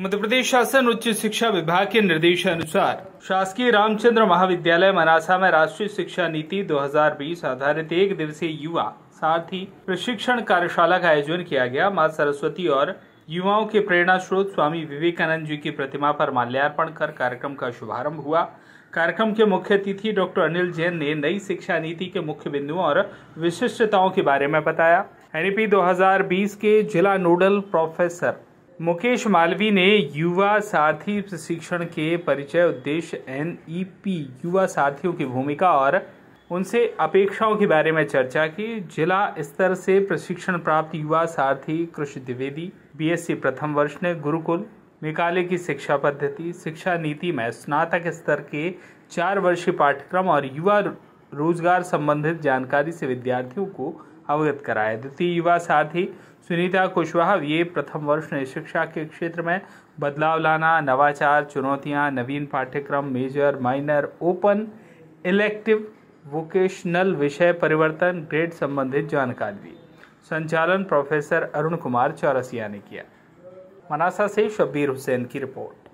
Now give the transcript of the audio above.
मध्य प्रदेश शासन उच्च शिक्षा विभाग के निर्देश अनुसार शासकीय रामचंद्र महाविद्यालय मनासा में राष्ट्रीय शिक्षा नीति 2020 आधारित एक दिवसीय युवा सारथी प्रशिक्षण कार्यशाला का आयोजन किया गया माँ सरस्वती और युवाओं के प्रेरणा स्रोत स्वामी विवेकानंद जी की प्रतिमा पर माल्यार्पण कर कार्यक्रम का शुभारंभ हुआ कार्यक्रम के मुख्य अतिथि डॉक्टर अनिल जैन ने नई शिक्षा नीति के मुख्य बिंदुओं और विशिष्टताओं के बारे में बताया एनईपी 2020 के जिला नोडल प्रोफेसर मुकेश मालवी ने युवा साथी प्रशिक्षण के परिचय उद्देश्य एन ई पी युवा साथियों की भूमिका और उनसे अपेक्षाओं के बारे में चर्चा की जिला स्तर से प्रशिक्षण प्राप्त युवा साथी कृषि द्विवेदी बीएससी प्रथम वर्ष ने गुरुकुल मेघालय की शिक्षा पद्धति शिक्षा नीति में स्नातक स्तर के चार वर्षीय पाठ्यक्रम और युवा रोजगार संबंधित जानकारी से विद्यार्थियों को अवगत कराए द्वितीय युवा साथी सुनीता कुशवाहा ये प्रथम वर्ष ने शिक्षा के क्षेत्र में बदलाव लाना नवाचार चुनौतियाँ नवीन पाठ्यक्रम major minor open elective vocational विषय परिवर्तन ग्रेड संबंधित जानकारी संचालन प्रोफेसर अरुण कुमार चौरसिया ने किया मनासा से शब्बीर हुसैन की रिपोर्ट